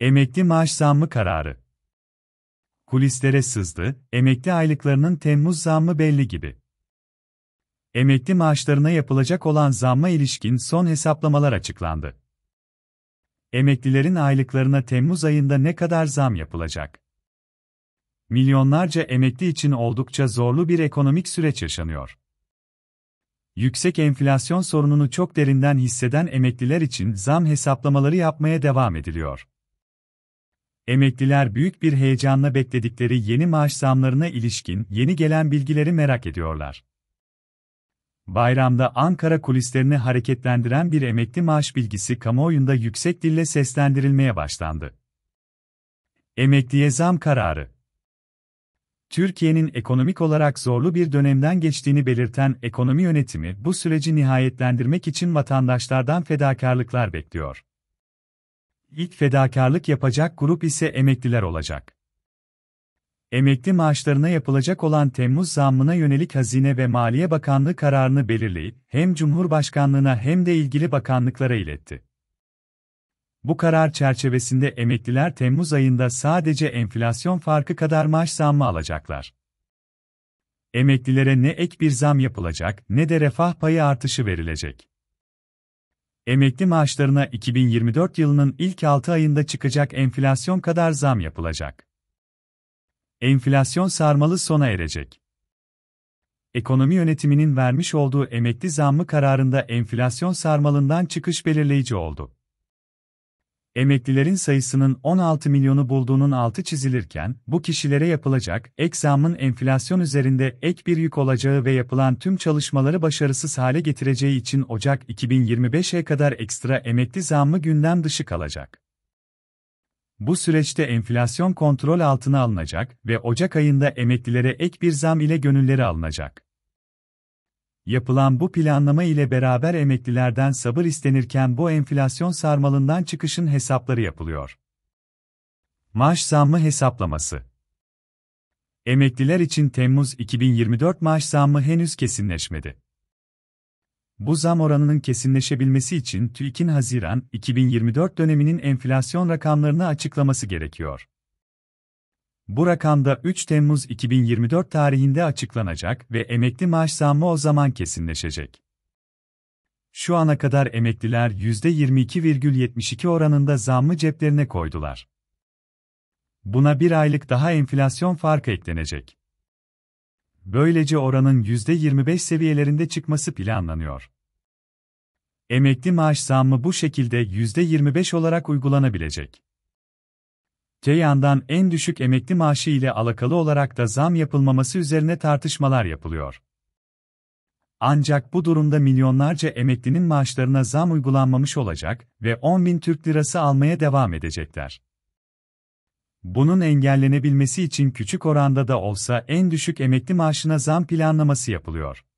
Emekli maaş zammı kararı. Kulislere sızdı, emekli aylıklarının Temmuz zammı belli gibi. Emekli maaşlarına yapılacak olan zamma ilişkin son hesaplamalar açıklandı. Emeklilerin aylıklarına Temmuz ayında ne kadar zam yapılacak? Milyonlarca emekli için oldukça zorlu bir ekonomik süreç yaşanıyor yüksek enflasyon sorununu çok derinden hisseden emekliler için zam hesaplamaları yapmaya devam ediliyor. Emekliler büyük bir heyecanla bekledikleri yeni maaş zamlarına ilişkin yeni gelen bilgileri merak ediyorlar. Bayramda Ankara kulislerini hareketlendiren bir emekli maaş bilgisi kamuoyunda yüksek dille seslendirilmeye başlandı. Emekliye zam kararı Türkiye'nin ekonomik olarak zorlu bir dönemden geçtiğini belirten ekonomi yönetimi bu süreci nihayetlendirmek için vatandaşlardan fedakarlıklar bekliyor. İlk fedakarlık yapacak grup ise emekliler olacak. Emekli maaşlarına yapılacak olan Temmuz zammına yönelik Hazine ve Maliye Bakanlığı kararını belirleyip hem Cumhurbaşkanlığına hem de ilgili bakanlıklara iletti. Bu karar çerçevesinde emekliler Temmuz ayında sadece enflasyon farkı kadar maaş zammı alacaklar. Emeklilere ne ek bir zam yapılacak ne de refah payı artışı verilecek. Emekli maaşlarına 2024 yılının ilk 6 ayında çıkacak enflasyon kadar zam yapılacak. Enflasyon sarmalı sona erecek. Ekonomi yönetiminin vermiş olduğu emekli zammı kararında enflasyon sarmalından çıkış belirleyici oldu emeklilerin sayısının 16 milyonu bulduğunun altı çizilirken, bu kişilere yapılacak ek zamın enflasyon üzerinde ek bir yük olacağı ve yapılan tüm çalışmaları başarısız hale getireceği için Ocak 2025'e kadar ekstra emekli zammı gündem dışı kalacak. Bu süreçte enflasyon kontrol altına alınacak ve Ocak ayında emeklilere ek bir zam ile gönülleri alınacak. Yapılan bu planlama ile beraber emeklilerden sabır istenirken bu enflasyon sarmalından çıkışın hesapları yapılıyor. Maaş zammı hesaplaması Emekliler için Temmuz 2024 maaş zammı henüz kesinleşmedi. Bu zam oranının kesinleşebilmesi için TÜİK'in Haziran 2024 döneminin enflasyon rakamlarını açıklaması gerekiyor. Bu rakamda 3 Temmuz 2024 tarihinde açıklanacak ve emekli maaş zammı o zaman kesinleşecek. Şu ana kadar emekliler %22,72 oranında zammı ceplerine koydular. Buna bir aylık daha enflasyon farkı eklenecek. Böylece oranın %25 seviyelerinde çıkması planlanıyor. Emekli maaş zammı bu şekilde %25 olarak uygulanabilecek. Ceyhan'dan en düşük emekli maaşı ile alakalı olarak da zam yapılmaması üzerine tartışmalar yapılıyor. Ancak bu durumda milyonlarca emeklinin maaşlarına zam uygulanmamış olacak ve 10 bin Türk lirası almaya devam edecekler. Bunun engellenebilmesi için küçük oranda da olsa en düşük emekli maaşına zam planlaması yapılıyor.